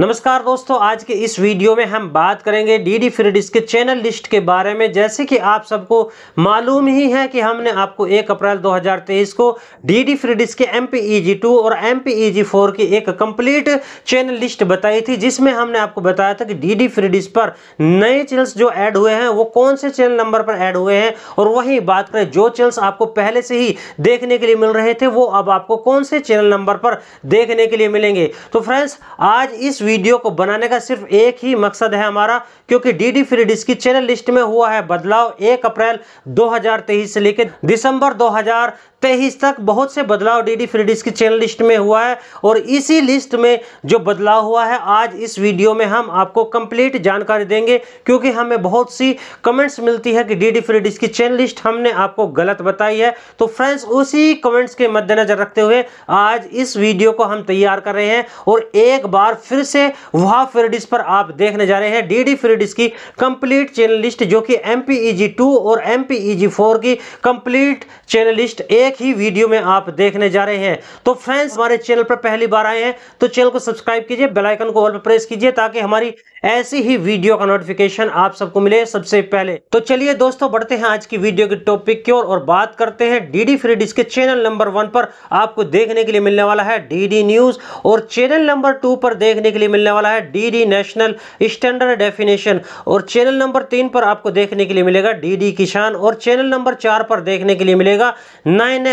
नमस्कार दोस्तों आज के इस वीडियो में हम बात करेंगे डीडी फ्रीडिस के चैनल लिस्ट के बारे में जैसे कि आप सबको मालूम ही है कि हमने आपको 1 अप्रैल 2023 को डीडी फ्रीडिस के एम टू e और एम फोर e की एक कंप्लीट चैनल लिस्ट बताई थी जिसमें हमने आपको बताया था कि डीडी फ्रीडिस पर नए चैनल्स जो ऐड हुए हैं वो कौन से चैनल नंबर पर ऐड हुए हैं और वही बात करें जो चैनल्स आपको पहले से ही देखने के लिए मिल रहे थे वो अब आपको कौन से चैनल नंबर पर देखने के लिए मिलेंगे तो फ्रेंड्स आज इस वीडियो को बनाने का सिर्फ एक ही मकसद है हमारा क्योंकि डी फ्री डिस्क की चैनल लिस्ट में हुआ है बदलाव एक अप्रैल 2023 से लेकर दिसंबर हजार तेईस तक बहुत से बदलाव डी डी फ्री की चैनल लिस्ट में हुआ है और इसी लिस्ट में जो बदलाव हुआ है आज इस वीडियो में हम आपको कंप्लीट जानकारी देंगे क्योंकि हमें बहुत सी कमेंट्स मिलती है कि डी डी फ्री की चैनल लिस्ट हमने आपको गलत बताई है तो फ्रेंड्स उसी कमेंट्स के मद्देनज़र रखते हुए आज इस वीडियो को हम तैयार कर रहे हैं और एक बार फिर से वहा फ्री पर आप देखने जा रहे हैं डी डी फ्री की कंप्लीट चैनल लिस्ट जो कि M P E G two और M P E G four की कंप्लीट चैनल लिस्ट एक एक ही वीडियो में आप देखने जा रहे हैं तो फ्रेंड्स हमारे चैनल पर पहली बार आए हैं तो चैनल को सब्सक्राइब कीजिए बेलाइकन को ऑल पर प्रेस कीजिए ताकि हमारी ऐसी ही वीडियो का नोटिफिकेशन आप सबको मिले सबसे पहले तो चलिए दोस्तों बढ़ते हैं आज की वीडियो के टॉपिक की ओर और बात करते हैं डीडी फ्री डिश के चैनल नंबर वन पर आपको देखने के लिए मिलने वाला है डीडी न्यूज और चैनल नंबर टू पर देखने के लिए मिलने वाला है डीडी नेशनल स्टैंडर्ड डेफिनेशन और चैनल नंबर तीन पर आपको देखने के लिए मिलेगा डी किसान और चैनल नंबर चार पर देखने के लिए मिलेगा नाइन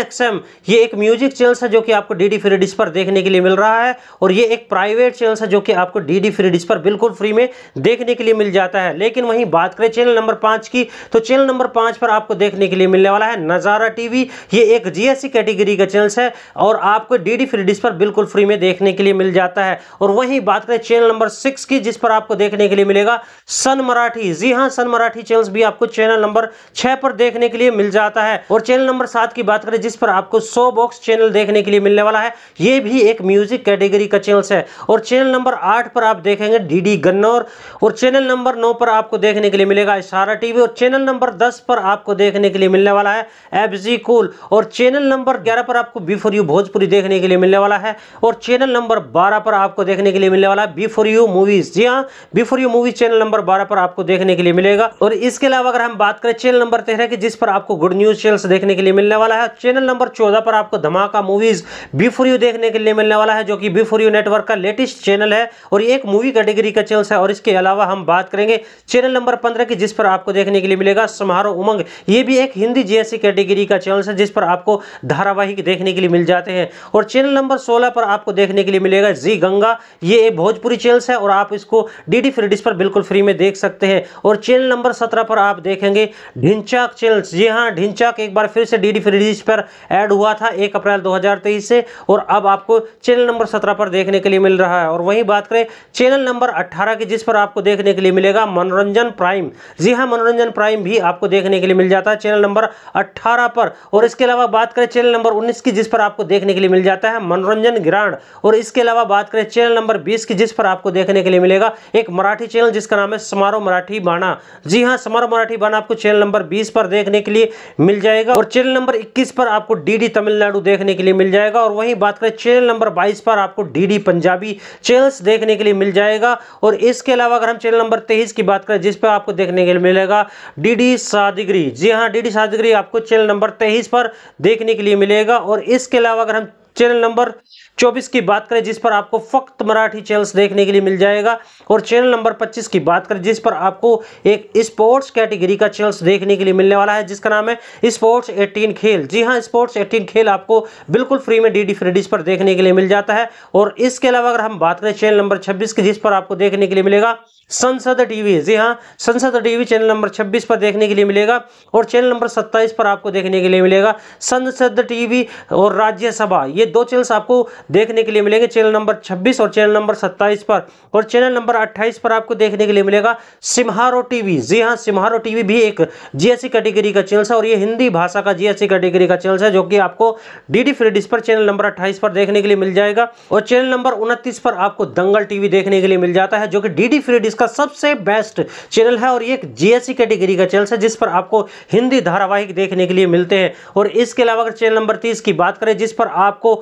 ये एक म्यूजिक चैनल है जो कि आपको डी डी पर देखने के लिए मिल रहा है और ये एक प्राइवेट चैनल है जो कि आपको डीडी डी पर बिल्कुल फ्री में देखने के लिए मिल जाता है लेकिन वहीं बात करें चैनल नंबर पांच की तो चैनल नंबर पांच पर आपको देखने के लिए मिलने वाला है नज़ारा टीवी ये एक जीएससी कैटेगरी का चैनल है और आपको डीडी फ्री डिश पर बिल्कुल फ्री में देखने के लिए मिल जाता है और वहीं बात करें चैनल नंबर सिक्स की जिस पर आपको देखने के लिए मिलेगा सन मराठी जी हाँ सन मराठी चैनल भी आपको चैनल नंबर छह पर देखने के लिए मिल जाता है और चैनल नंबर सात की बात करें जिस पर आपको सो बॉक्स चैनल देखने के लिए मिलने वाला है ये भी एक म्यूजिक कैटेगरी का चैनल है और चैनल नंबर आठ पर आप देखेंगे डीडी गन्ना बिजनौर और चैनल नंबर नौ पर आपको देखने के लिए मिलेगा इशारा टीवी और चैनल नंबर दस पर आपको देखने के लिए मिलने वाला है एफ जी कूल और चैनल नंबर ग्यारह पर आपको बी फॉर यू भोजपुरी देखने के लिए मिलने वाला है और चैनल नंबर बारह पर आपको देखने के लिए मिलने वाला है बी फॉर यू मूवीज जी हाँ B for you movie channel number बारह पर आपको देखने के लिए मिलेगा और इसके अलावा अगर हम बात करें चैनल नंबर तेरह की जिस पर आपको गुड न्यूज चैनल देखने के लिए मिलने वाला है चैनल नंबर चौदह पर आपको धमाका मूवीज बी फॉर यू देखने के लिए मिलने वाला है जो कि बी फॉर यू नेटवर्क का लेटेस्ट चैनल है और एक मूवी कैटेगरी का चैनल है और इसके अलावा हम बात करेंगे चैनल नंबर पंद्रह की जिस पर आपको देखने के लिए मिलेगा समारोह उमंग ये भी एक हिंदी जीएससी कैटेगरी का चैनल है जिस पर आपको धारावाहिक देखने के लिए मिल जाते हैं और चैनल नंबर सोलह पर आपको देखने के लिए मिलेगा जी गंगा ये एक भोजपुरी चैनल है और आप इसको डी डी फ्री पर बिल्कुल फ्री में देख सकते हैं और चैनल नंबर सत्रह पर आप देखेंगे ढिंचाक चैनल जी हाँ ढिंचाक एक बार फिर से डी डी फ्री पर एड हुआ था एक अप्रैल 2023 से और अब आपको चैनल नंबर सत्रह पर देखने के लिए मिल रहा है और वहीं बात करें चैनल नंबर अट्ठारह कि जिस पर आपको देखने के लिए मिलेगा मनोरंजन प्राइम जी हाँ मनोरंजन प्राइम भी आपको देखने के लिए मिल जाता है चैनल नंबर अट्ठारह पर और इसके अलावा बात करें चैनल नंबर उन्नीस की जिस पर आपको देखने के लिए मिल जाता है मनोरंजन ग्रांड और इसके अलावा बात करें चैनल नंबर बीस की जिस पर आपको देखने के लिए मिलेगा एक मराठी चैनल जिसका नाम है समारोह मराठी बाना जी हाँ समारोह मराठी बाना आपको चैनल नंबर बीस पर देखने के लिए मिल जाएगा और चैनल नंबर इक्कीस पर आपको डी तमिलनाडु देखने के लिए मिल जाएगा और वहीं बात करें चैनल नंबर बाईस पर आपको डी पंजाबी चैनल्स देखने के लिए मिल जाएगा और इस इसके अलावा अगर हम चैनल नंबर तेईस की बात करें जिस पर आपको देखने के लिए मिलेगा डी डी सादिगरी जी हाँ डी डी सादिगरी आपको चैनल नंबर तेईस पर देखने के लिए मिलेगा और इसके अलावा अगर हम चैनल नंबर 24 की बात करें जिस पर आपको फक्त मराठी चैनल्स देखने के लिए मिल जाएगा और चैनल नंबर 25 की बात करें जिस पर आपको एक स्पोर्ट्स कैटेगरी का चैनल्स देखने के लिए मिलने वाला है जिसका नाम है स्पोर्ट्स 18 खेल जी हाँ स्पोर्ट्स 18 खेल आपको बिल्कुल फ्री में डी डी फ्री पर देखने के लिए मिल जाता है और इसके अलावा अगर हम बात करें चैनल नंबर छब्बीस की जिस पर आपको देखने के लिए मिलेगा संसद टीवी जी हाँ संसद टीवी चैनल नंबर 26 पर देखने के लिए मिलेगा और चैनल नंबर 27 पर आपको देखने के लिए मिलेगा संसद टीवी और राज्यसभा ये दो चैनल्स आपको देखने के लिए मिलेंगे चैनल नंबर 26 और चैनल नंबर 27 पर और चैनल नंबर 28 पर आपको देखने के लिए मिलेगा सिम्हारो टीवी जी हाँ सिम्हारो टीवी भी एक जी कैटेगरी का चैनल है और ये हिंदी भाषा का जीएससी कैटेगरी का चैनल है जो कि आपको डी डी पर चैनल नंबर अट्ठाईस पर देखने के लिए मिल जाएगा और चैनल नंबर उनतीस पर आपको दंगल टीवी देखने के लिए मिल जाता है जो कि डी डी इसका सबसे बेस्ट चैनल है और ये जीएससी कैटेगरी का चैनल है जिस पर आपको हिंदी धारावाहिक देखने के लिए मिलते हैं और इसके अलावा अगर चैनल नंबर तीस की बात करें जिस पर आपको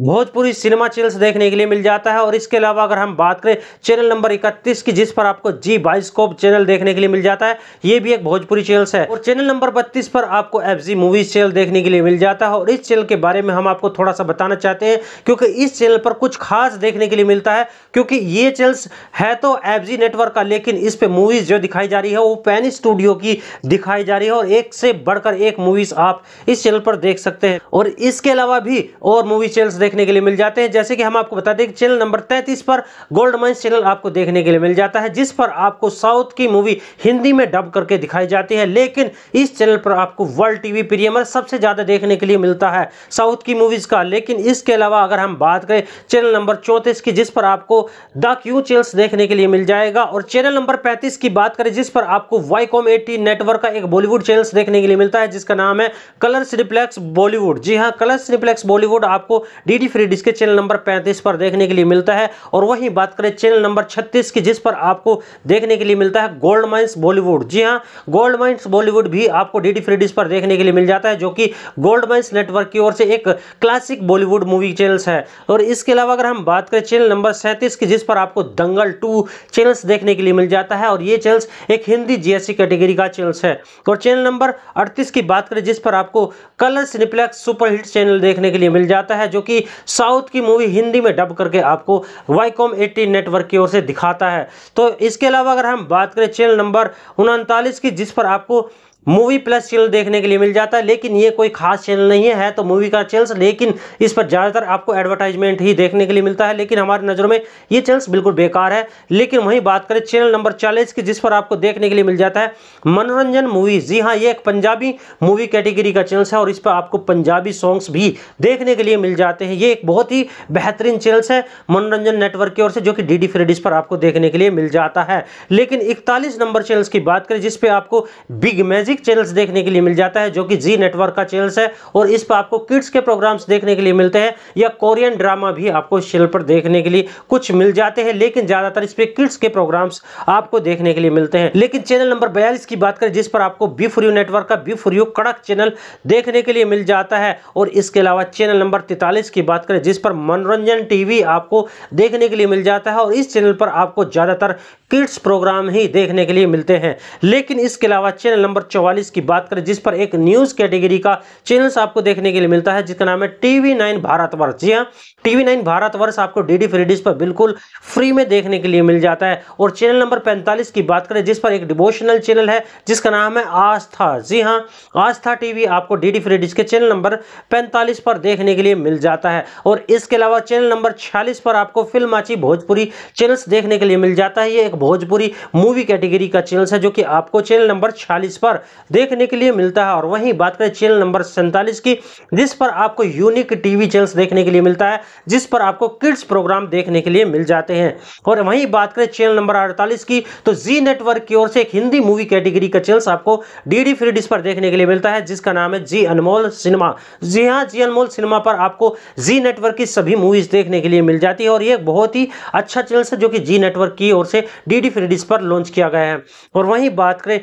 भोजपुरी सिनेमा चैनल्स देखने के लिए मिल जाता है और इसके अलावा अगर हम बात करें चैनल नंबर 31 की जिस पर आपको जी बाइस्कोप चैनल देखने के लिए मिल जाता है ये भी एक भोजपुरी चैनल है और चैनल नंबर 32 पर आपको एफ जी मूवीज चैनल देखने के लिए मिल जाता है और इस चैनल के बारे में हम आपको थोड़ा सा बताना चाहते हैं क्योंकि इस चैनल पर कुछ खास देखने के लिए मिलता है क्योंकि ये चैनल्स है तो एफ नेटवर्क का लेकिन इस पर मूवीज़ जो दिखाई जा रही है वो पैन स्टूडियो की दिखाई जा रही है और एक से बढ़कर एक मूवीज़ आप इस चैनल पर देख सकते हैं और इसके अलावा भी और मूवी चैनल्स देखने के लिए मिल जाते हैं जैसे कि हम आपको बता दें कि चैनल नंबर तैंतीस पर गोल्ड माइंस चैनल आपको देखने के लिए मिल जाता है जिस पर आपको साउथ की मूवी हिंदी में डब करके दिखाई जाती है लेकिन इस चैनल पर आपको वर्ल्ड टीवी प्रीमियर सबसे ज़्यादा देखने के लिए मिलता है साउथ की मूवीज़ का लेकिन इसके अलावा अगर हम बात करें चैनल नंबर चौंतीस की जिस पर आपको द क्यू चैनल्स देखने के लिए मिल जाएगा और चैनल नंबर पैंतीस की बात करें जिस पर आपको वाईकॉम एटी नेटवर्क का एक बॉलीवुड चैनल्स देखने के लिए मिलता है जिसका नाम है कलर्स रिप्लेक्स बॉलीवुड जी हाँ कलर्स रिप्लेक्स बॉलीवुड आपको डी डी फ्री डिश के चैनल नंबर 35 पर देखने के लिए मिलता है और वहीं बात करें चैनल नंबर 36 की जिस पर आपको देखने के लिए मिलता है गोल्ड माइंस बॉलीवुड जी हाँ गोल्ड माइंस बॉलीवुड भी आपको डी डी फ्री डिश पर देखने के लिए मिल जाता है जो कि गोल्ड माइंस नेटवर्क की ओर से एक क्लासिक बॉलीवुड मूवी चैनल्स है और इसके अलावा अगर हम बात करें चैनल नंबर सैंतीस की जिस पर आपको दंगल टू चैनल्स देखने के लिए मिल जाता है और ये चैनल्स एक हिंदी जी कैटेगरी का चैनल्स है और चैनल नंबर अड़तीस की बात करें जिस पर आपको कलर सिनेप्लेक्स हिट चैनल देखने के लिए मिल जाता है जो कि साउथ की मूवी हिंदी में डब करके आपको वाईकॉम एटी नेटवर्क की ओर से दिखाता है तो इसके अलावा अगर हम बात करें चैनल नंबर उनतालीस की जिस पर आपको मूवी प्लस चैनल देखने के लिए मिल जाता है लेकिन ये कोई खास चैनल नहीं है, है तो मूवी का चैनल्स लेकिन इस पर ज़्यादातर आपको एडवर्टाइजमेंट ही देखने के लिए मिलता है लेकिन हमारी नज़रों में ये चैनल्स बिल्कुल बेकार है लेकिन वहीं बात करें चैनल नंबर चालीस की जिस पर आपको देखने के लिए मिल जाता है मनोरंजन मूवी जी हाँ ये एक पंजाबी मूवी कैटेगरी का चैनल्स है और इस पर आपको पंजाबी सॉन्ग्स भी देखने के लिए मिल जाते हैं ये एक बहुत ही बेहतरीन चैनल है मनोरंजन नेटवर्क की ओर से जो कि डी डी फ्रेडिस पर आपको देखने के लिए मिल जाता है लेकिन इकतालीस नंबर चैनल्स की बात करें जिसपे आपको बिग मैजिक म्यूजिक चैनल्स देखने के लिए मिल जाता है जो कि जी नेटवर्क का चैनल्स है और इस पर आपको किड्स के प्रोग्राम्स देखने के लिए मिलते हैं या कोरियन ड्रामा भी आपको इस चैनल पर देखने के लिए कुछ मिल जाते हैं लेकिन ज़्यादातर इस पर किड्स के प्रोग्राम्स आपको देखने के लिए मिलते हैं लेकिन चैनल नंबर बयालीस की बात करें जिस पर आपको बी फोर यू नेटवर्क का B for you Kadak channel देखने के लिए मिल जाता है और इसके अलावा चैनल नंबर तैतालीस की बात करें जिस पर मनोरंजन टीवी आपको देखने के लिए मिल जाता है और इस चैनल पर आपको ज़्यादातर किड्स प्रोग्राम ही देखने के लिए मिलते हैं लेकिन इसके अलावा चैनल नंबर चौवालीस की बात करें जिस पर एक न्यूज़ कैटेगरी का चैनल्स आपको देखने के लिए मिलता है जिसका नाम है टीवी नाइन भारतवर्ष जी हाँ टीवी नाइन भारतवर्ष आपको डी डी फ्री पर बिल्कुल फ्री में देखने के लिए मिल जाता है और चैनल नंबर पैंतालीस की बात करें जिस पर एक डिवोशनल चैनल है जिसका नाम है आस्था जी हाँ आस्था टीवी आपको डी डी फ्री के चैनल नंबर पैंतालीस पर देखने के लिए मिल जाता है और इसके अलावा चैनल नंबर छियालीस पर आपको फिल्म आची भोजपुरी चैनल्स देखने के लिए मिल जाता है ये एक भोजपुरी मूवी कैटेगरी का चैनल्स है जो कि आपको चैनल नंबर छियालीस पर देखने के लिए मिलता है और वहीं बात करें चैनल नंबर सैंतालीस की जिस पर आपको यूनिक टीवी चैनल्स देखने के लिए मिलता है जिस पर आपको किड्स प्रोग्राम देखने के लिए मिल जाते हैं और वहीं बात करें चैनल नंबर अड़तालीस की तो जी नेटवर्क की ओर से एक हिंदी मूवी कैटेगरी का चैनल्स आपको डी फ्री डिश पर देखने के लिए मिलता है जिसका नाम है जी अनमोल सिनेमा जी हाँ जी अनमोल सिनेमा पर आपको जी नेटवर्क की सभी मूवीज देखने के लिए मिल जाती है और ये बहुत ही अच्छा चैनल है जो कि जी नेटवर्क की ओर से डी डी फ्री पर लॉन्च किया गया है और वहीं बात करें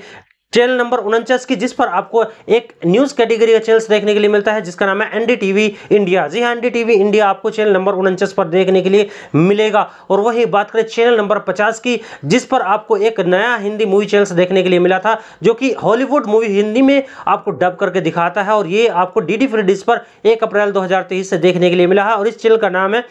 चैनल नंबर उनचास की जिस पर आपको एक न्यूज कैटेगरी का चैनल्स देखने के लिए मिलता है जिसका नाम है एनडीटीवी इंडिया जी हाँ एनडीटीवी इंडिया आपको चैनल नंबर उनचास पर देखने के लिए मिलेगा और वही बात करें चैनल नंबर पचास की जिस पर आपको एक नया हिंदी मूवी चैनल्स देखने के लिए मिला था जो कि हॉलीवुड मूवी हिंदी में आपको डब करके दिखाता है और ये आपको डी फ्री पर एक अप्रैल दो से देखने के लिए मिला है और इस चैनल का नाम है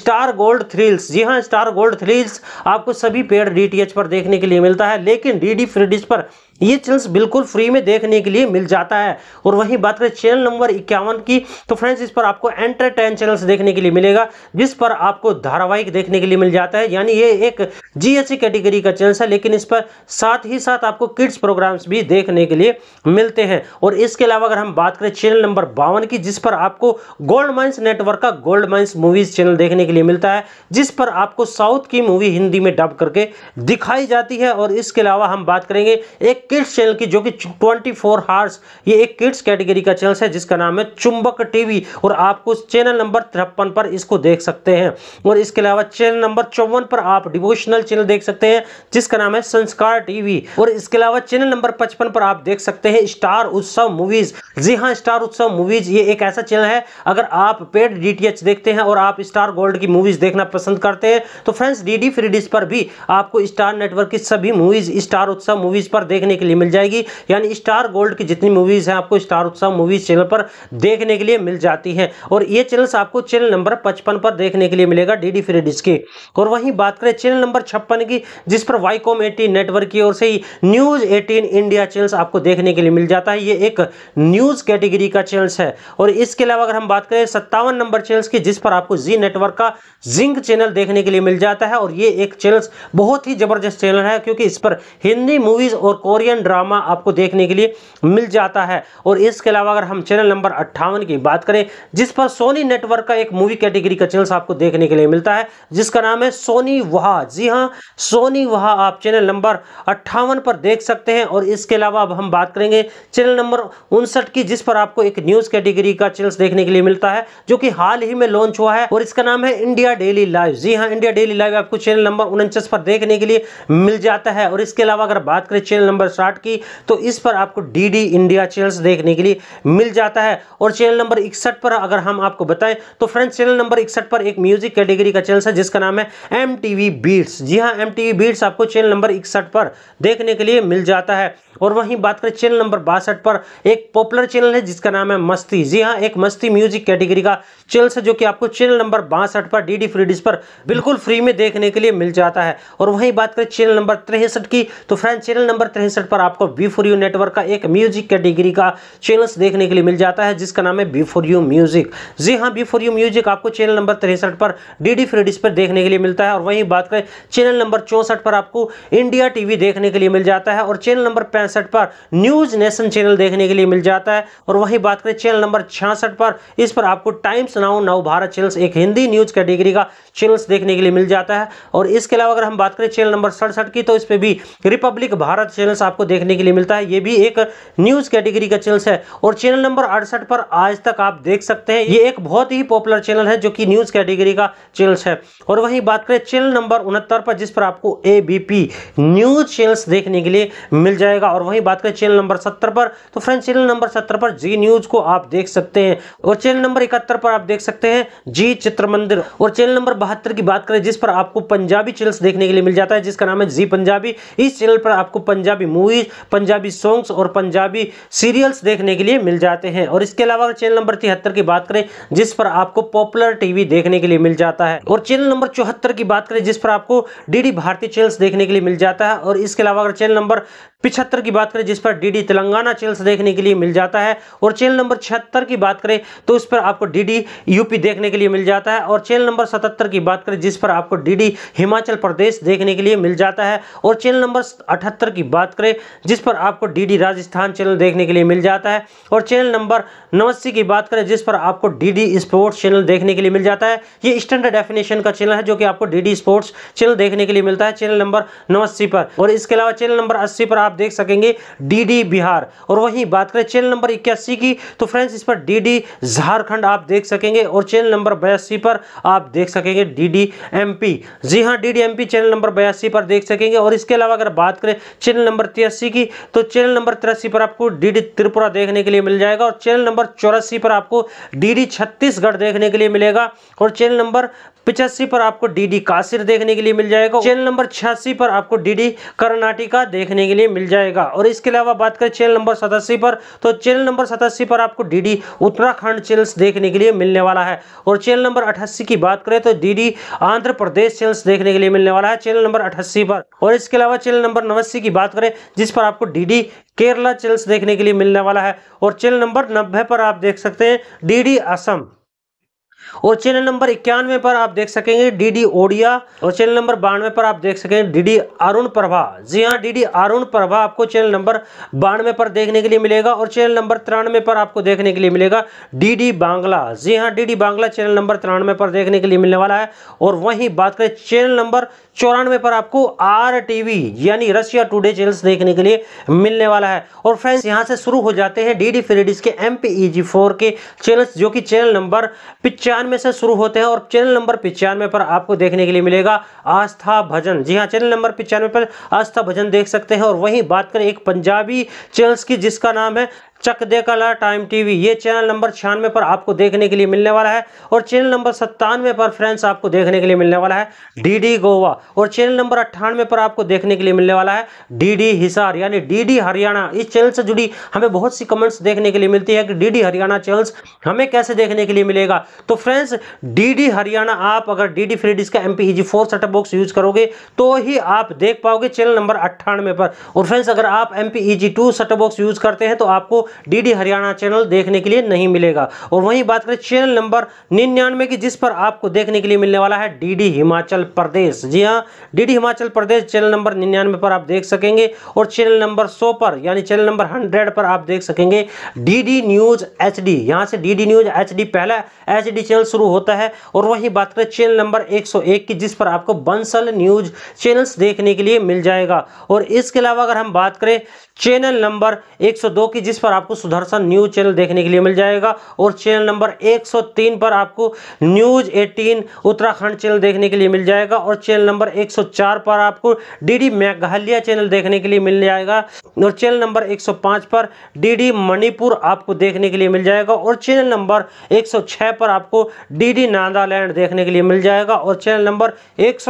स्टार गोल्ड थ्रिल्स जी हाँ स्टार गोल्ड थ्रिल्स आपको सभी पेड़ डी पर देखने के लिए मिलता है लेकिन डी डी पर ये चैनल्स बिल्कुल फ्री में देखने के लिए मिल जाता है और वहीं बात करें चैनल नंबर इक्यावन की तो फ्रेंड्स इस पर आपको एंटरटेन चैनल्स देखने के लिए मिलेगा जिस पर आपको धारावाहिक देखने के लिए मिल जाता है यानी ये एक जीएससी कैटेगरी का चैनल है लेकिन इस पर साथ ही साथ आपको किड्स प्रोग्राम्स भी देखने के लिए मिलते हैं और इसके अलावा अगर हम बात करें चैनल नंबर बावन की जिस पर आपको गोल्ड माइन्स नेटवर्क का गोल्ड माइन्स मूवीज चैनल देखने के लिए मिलता है जिस पर आपको साउथ की मूवी हिंदी में डब करके दिखाई जाती है और इसके अलावा हम बात करेंगे एक किड्स चैनल की जो कि 24 फोर हार्स ये एक किड्स कैटेगरी का चैनल है जिसका नाम है चुंबक टीवी और आपको चैनल नंबर तिरपन पर इसको देख सकते हैं और इसके अलावा चैनल नंबर चौवन पर आप डिवोशनल चैनल देख सकते हैं जिसका नाम है संस्कार टीवी और इसके अलावा चैनल नंबर पचपन पर आप देख सकते हैं स्टार उत्सव मूवीज जी हाँ स्टार उत्सव मूवीज ये एक ऐसा चैनल है अगर आप पेड डी देखते हैं और आप स्टार गोल्ड की मूवीज देखना पसंद करते हैं तो फ्रेंड्स डी डी पर भी आपको स्टार नेटवर्क की सभी मूवीज स्टार उत्सव मूवीज पर देखने देखने के लिए मिल जाएगी यानी स्टार गोल्ड की जितनी मूवीज़ हैं आपको स्टार उत्सव मूवीज़ चैनल पर देखने के लिए मिल जाती है और ये चैनल्स आपको चैनल नंबर पचपन पर देखने के लिए मिलेगा डी डी फ्री डिश की और वहीं बात करें चैनल नंबर छप्पन की जिस पर वाईकॉम एटीन नेटवर्क की ओर से ही न्यूज़ एटीन इंडिया चैनल्स आपको देखने के लिए मिल जाता है ये एक न्यूज़ कैटेगरी का चैनल्स है और इसके अलावा अगर हम बात करें सत्तावन नंबर चैनल्स की जिस पर आपको जी नेटवर्क का जिंक चैनल देखने के लिए मिल जाता है और ये एक चैनल्स बहुत ही ज़बरदस्त चैनल है क्योंकि इस पर हिंदी मूवीज़ और कोरियन कोरियन ड्रामा आपको देखने के लिए मिल जाता है और इसके अलावा अगर हम चैनल नंबर अट्ठावन की बात करें जिस पर सोनी नेटवर्क का एक मूवी कैटेगरी का चैनल आपको देखने के लिए मिलता है जिसका नाम है सोनी वहा जी हाँ सोनी वहा आप चैनल नंबर अट्ठावन पर देख सकते हैं और इसके अलावा अब हम बात करेंगे चैनल नंबर उनसठ की जिस पर आपको एक न्यूज कैटेगरी का चैनल देखने के लिए मिलता है जो कि हाल ही में लॉन्च हुआ है और इसका नाम है इंडिया डेली लाइव जी हाँ इंडिया डेली लाइव आपको चैनल नंबर उनचास पर देखने के लिए मिल जाता है और इसके अलावा अगर बात करें चैनल नंबर स्टार्ट की तो इस पर आपको डी डी इंडिया चैनल्स देखने के लिए मिल जाता है और चैनल नंबर इकसठ पर अगर हम आपको बताएं तो फ्रेंड्स चैनल नंबर इकसठ पर एक म्यूजिक कैटेगरी का चैनल है जिसका नाम है एम टी बीट्स जी हाँ एम टी बीट्स आपको चैनल नंबर इकसठ पर देखने के लिए मिल जाता है और वहीं बात करें चैनल नंबर बासठ पर एक पॉपुलर चैनल है जिसका नाम है मस्ती जी हाँ एक मस्ती म्यूजिक कैटेगरी का चैनल है जो कि आपको चैनल नंबर बासठ पर डी डी फ्रीडिस पर बिल्कुल फ्री में देखने के लिए मिल जाता है और वहीं बात करें चैनल नंबर तिरसठ की तो फ्रेंड चैनल नंबर तिरसठ वेबसाइट पर आपको वी फॉर यू नेटवर्क का एक म्यूजिक कैटेगरी का चैनल्स देखने के लिए मिल जाता है जिसका नाम है वी फॉर यू म्यूजिक जी हाँ वी फॉर यू म्यूजिक आपको चैनल नंबर तिरसठ पर डी डी फ्री डिश पर देखने के लिए मिलता है और वहीं बात करें चैनल नंबर चौंसठ पर आपको इंडिया टीवी देखने के लिए मिल जाता है और चैनल नंबर पैंसठ पर न्यूज नेशन चैनल देखने के लिए मिल जाता है और वहीं बात करें चैनल नंबर छियासठ पर इस पर आपको टाइम्स नाउ नव भारत चैनल्स एक हिंदी न्यूज कैटेगरी का चैनल्स देखने के लिए मिल जाता है और इसके अलावा अगर हम बात करें चैनल नंबर सड़सठ की तो इस पर भी रिपब्लिक भारत चैनल्स आपको देखने के लिए मिलता है ये भी एक न्यूज़ कैटेगरी का चैनल है और चैनल नंबर अड़सठ पर आज तक आप देख सकते हैं ये एक बहुत ही पॉपुलर चैनल है जो कि न्यूज़ कैटेगरी का चैनल है और वहीं बात करें चैनल नंबर उनहत्तर पर जिस पर आपको ए न्यूज़ चैनल्स देखने के लिए मिल जाएगा और वहीं बात करें चैनल नंबर सत्तर पर तो फ्रेंड चैनल नंबर सत्तर पर जी न्यूज़ को आप देख सकते हैं और चैनल नंबर इकहत्तर पर आप देख सकते हैं जी चित्र मंदिर और चैनल नंबर बहत्तर की बात करें जिस पर आपको पंजाबी चैनल्स देखने के लिए मिल जाता है जिसका नाम है जी पंजाबी इस चैनल पर आपको पंजाबी मूवीज़ पंजाबी सॉन्ग्स और पंजाबी सीरियल्स देखने के लिए मिल जाते हैं और इसके अलावा चैनल नंबर तिहत्तर की बात करें जिस पर आपको पॉपुलर टीवी देखने के लिए मिल जाता है और चैनल नंबर चौहत्तर की बात करें जिस पर आपको डीडी भारतीय चैनल्स देखने के लिए मिल जाता है और इसके अलावा अगर चैनल नंबर पिछहत्तर की बात करें जिस पर डीडी तेलंगाना चैनल्स देखने के लिए मिल जाता है और चैनल नंबर छिहत्तर की बात करें तो उस पर आपको डीडी यूपी देखने के लिए मिल जाता है और चैनल नंबर सतहत्तर की बात करें जिस पर आपको डीडी हिमाचल प्रदेश देखने के लिए मिल जाता है और चैनल नंबर अठहत्तर की बात करें करें जिस पर आपको डीडी राजस्थान चैनल देखने के लिए मिल जाता है और चैनल नंबर नवासी की बात करें जिस पर आपको डीडी स्पोर्ट्स चैनल देखने के लिए मिल जाता है ये स्टैंडर्ड डेफिनेशन का चैनल है जो कि आपको डीडी स्पोर्ट्स चैनल देखने के लिए मिलता है चैनल नंबर नवासी पर और इसके अलावा चैनल नंबर अस्सी पर आप देख सकेंगे डी बिहार और वहीं बात करें चैनल नंबर इक्यासी की तो फ्रेंड्स इस पर डी झारखंड आप देख सकेंगे और चैनल नंबर बयासी पर आप देख सकेंगे डी एमपी जी हाँ डी चैनल नंबर बयासी पर देख सकेंगे और इसके अलावा अगर बात करें चैनल नंबर तिरासी की तो चैनल नंबर तिरासी पर आपको डीडी त्रिपुरा देखने के लिए मिल जाएगा और चैनल नंबर चौरासी पर आपको डीडी छत्तीसगढ़ देखने के लिए मिलेगा और चैनल नंबर पिचासी पर आपको डीडी कासिर देखने के लिए मिल जाएगा चैनल नंबर छियासी पर आपको डीडी कर्नाटिका देखने के लिए मिल जाएगा और इसके अलावा बात करें चैनल नंबर सतासी पर तो चैनल नंबर सतासी पर आपको डीडी उत्तराखंड चैनल्स देखने के लिए मिलने वाला है और चैनल नंबर अठासी की बात करें तो डीडी आंध्र प्रदेश चैनल्स देखने के लिए मिलने वाला है चैनल नंबर अठासी पर और इसके अलावा चैनल नंबर नवासी की बात करें जिस पर आपको डीडी केरला चेल्स देखने के लिए मिलने वाला है और चेल नंबर नब्बे पर आप देख सकते हैं डीडी असम और चैनल नंबर इक्यानवे पर आप देख सकेंगे डीडी ओडिया और चैनल नंबर बानवे पर आप देख सकेंगे डीडी अरुण प्रभा जी हाँ डीडी अरुण प्रभा आपको चैनल नंबर बानवे पर देखने के लिए मिलेगा और चैनल नंबर तिरानवे पर आपको देखने के लिए मिलेगा डीडी बांग्ला जी हाँ डीडी बांग्ला चैनल नंबर तिरानवे पर देखने के लिए मिलने वाला है और वहीं बात करें चैनल नंबर चौरानवे पर आपको आर यानी रशिया टूडे चैनल्स देखने के लिए मिलने वाला है और फ्रेंड्स यहाँ से शुरू हो जाते हैं डी डी के एम e के चैनल्स जो कि चैनल नंबर पिक्चर पंचानवे से शुरू होते हैं और चैनल नंबर पिचानवे पर आपको देखने के लिए मिलेगा आस्था भजन जी हाँ चैनल नंबर पिचानवे पर आस्था भजन देख सकते हैं और वहीं बात करें एक पंजाबी चैनल्स की जिसका नाम है Chardikla time TV ये चैनल नंबर छियानवे पर आपको देखने के लिए मिलने वाला है और चैनल नंबर सत्तानवे पर फ्रेंड्स आपको देखने के लिए मिलने वाला है डीडी गोवा और चैनल नंबर अट्ठानवे पर आपको देखने के लिए मिलने वाला है डीडी हिसार यानी डीडी हरियाणा इस चैनल से जुड़ी हमें बहुत सी कमेंट्स देखने के लिए मिलती है कि डी हरियाणा चैनल्स हमें कैसे देखने के लिए मिलेगा तो फ्रेंड्स डी हरियाणा आप अगर डी डी फ्रीडीज का M P four box use करोगे तो ही आप देख पाओगे चैनल नंबर अट्ठानवे पर और फ्रेंड्स अगर आप M P two box use करते हैं तो आपको डीडी हरियाणा चैनल देखने के लिए नहीं मिलेगा और वहीं बात करें चैनल नंबर निन्यानवे की जिस पर आपको देखने के लिए मिलने वाला है डीडी हिमाचल प्रदेश जी हाँ DD Himachal Pradesh channel number निन्यानवे पर आप देख सकेंगे और चैनल नंबर सौ पर यानी चैनल नंबर हंड्रेड पर आप देख सकेंगे डीडी न्यूज एच डी से डीडी न्यूज एच पहला एच चैनल शुरू होता है और वहीं बात करें चैनल नंबर एक एक की जिस पर आपको बंसल न्यूज चैनल्स देखने के लिए मिल जाएगा और इसके अलावा अगर हम बात करें चैनल नंबर 102 की जिस पर आपको सुदर्शन न्यूज चैनल देखने के लिए मिल जाएगा और चैनल नंबर 103 पर आपको न्यूज 18 उत्तराखंड चैनल देखने के लिए मिल जाएगा और चैनल नंबर 104 पर आपको डीडी मेघालय चैनल देखने के लिए मिल जाएगा और चैनल नंबर 105 पर डीडी मणिपुर आपको देखने के लिए मिल जाएगा और चैनल नंबर एक पर आपको डी नागालैंड देखने के लिए मिल जाएगा और चैनल नंबर एक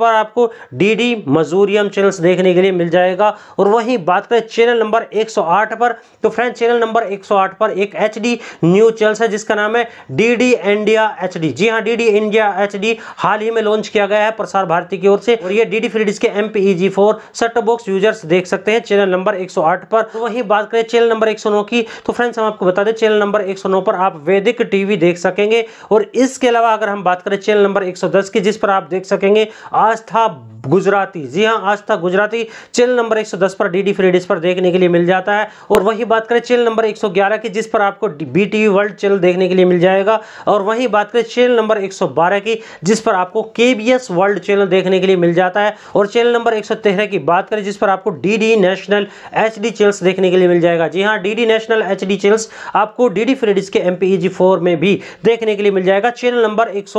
पर आपको डी मजूरियम चैनल्स देखने के लिए मिल जाएगा और वहीं बात करें चैनल नंबर 108 पर तो फ्रेंड चैनल नंबर 108 पर एक एच न्यू चैनल है जिसका नाम है डी डी इंडिया एच जी हाँ डी डी इंडिया एच हाल ही में लॉन्च किया गया है प्रसार भारती की ओर से और ये डी डी फ्री के M P G four set box users देख सकते हैं चैनल नंबर एक पर तो वही बात करें चैनल नंबर एक की तो फ्रेंड्स हम आपको बता दें चैनल नंबर एक पर आप वैदिक टीवी देख सकेंगे और इसके अलावा अगर हम बात करें चैनल नंबर एक की जिस पर आप देख सकेंगे आस्था गुजराती जी हाँ आस्था गुजराती चैनल नंबर 110 पर डी डी फ्री पर पर देखने के लिए मिल जाता है और वही बात करें चैनल नंबर 111 की जिस पर आपको बी टी वर्ल्ड चैनल देखने के लिए मिल जाएगा और वही बात करें चैनल नंबर 112 की जिस पर आपको के वर्ल्ड चैनल देखने के लिए मिल जाता है और चैनल नंबर एक की बात करें जिस पर आपको डी नेशनल एच डी देखने के लिए मिल जाएगा जी हाँ डी नेशनल एच डी आपको डी डी फ्रेडिस के एम पी e में भी देखने के लिए मिल जाएगा चैनल नंबर एक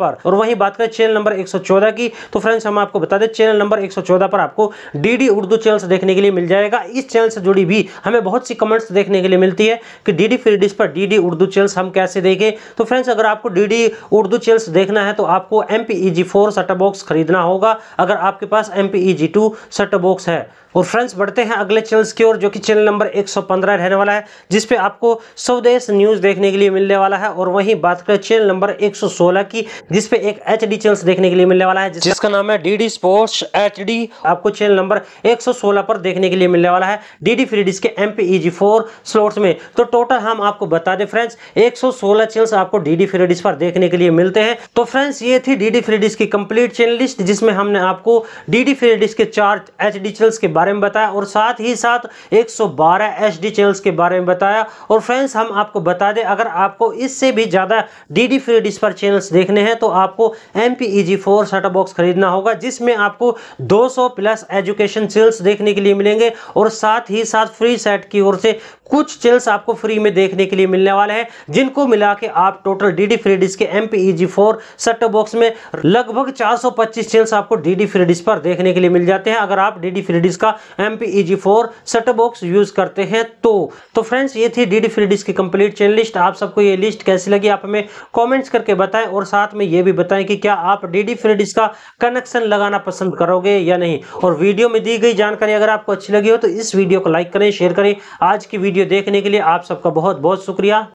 पर और वही बात करें चैनल नंबर एक की तो फ्रेंड्स हम आपको बता दें चैनल नंबर एक पर आपको डी उर्दू चैनल देखने के लिए मिल मिल जाएगा इस चैनल से जुड़ी भी हमें बहुत सी कमेंट्स देखने के लिए मिलती है कि डी डी फ्री डिश पर डी डी उर्दू चैनल्स हम कैसे देखें तो फ्रेंड्स अगर आपको डी डी उर्दू चैनल्स देखना है तो आपको M P E G four setup box खरीदना होगा अगर आपके पास M P E G two setup box है और फ्रेंड्स बढ़ते हैं अगले चैनल्स की ओर जो कि चैनल नंबर 115 रहने वाला है जिसपे आपको स्वदेश न्यूज़ देखने के लिए मिलने वाला है और वहीं बात करें चैनल नंबर 116 की जिसपे एक एच डी चैनल्स देखने के लिए मिलने वाला है जिसका नाम है डी डी स्पोर्ट्स एच आपको चैनल नंबर 116 पर देखने के के लिए मिलने वाला है डी डी फ्री डिस्क के M P E G four slots में तो टोटल हम आपको बता दें फ्रेंड्स 116 चैनल्स आपको डी डी फ्री डिस्क पर देखने के लिए मिलते हैं तो फ्रेंड्स ये थी डी डी फ्री डिस्क की कंप्लीट चैनल लिस्ट जिसमें हमने आपको डी डी फ्री डिस्क के चार एच डी चैनल्स के बारे में बताया और साथ ही साथ 112 एच डी चैनल्स के बारे में बताया और फ्रेंड्स हम आपको बता दें अगर आपको इससे भी ज़्यादा डी डी फ्री डिस्क पर चैनल्स देखने हैं तो आपको M P E G four setup box खरीदना होगा जिसमें आपको 200 प्लस एजुकेशन चैनल्स देखने के लिए मिलेंगे होंगे और साथ ही साथ फ्री सेट की ओर से कुछ चिल्स आपको फ्री में देखने के लिए मिलने वाले हैं जिनको मिला के आप total D D free dish के M P E G four set box में लगभग 425 चिल्स आपको डी डी फ्री डिस्क पर देखने के लिए मिल जाते हैं अगर आप डी डी फ्री डिस्क का M P E G four set box use करते हैं तो तो फ्रेंड्स ये थी डी डी फ्री डिस्क की कंप्लीट चेन लिस्ट आप सबको ये लिस्ट कैसी लगी आप हमें कॉमेंट्स करके बताएं और साथ में ये भी बताएं कि क्या आप डी डी फ्री डिस्क का कनेक्शन लगाना पसंद करोगे या नहीं और वीडियो में दी गई जानकारी अगर आपको अच्छी लगी हो तो इस वीडियो को लाइक करें शेयर करें आज की वीडियो देखने के लिए आप सबका बहुत बहुत शुक्रिया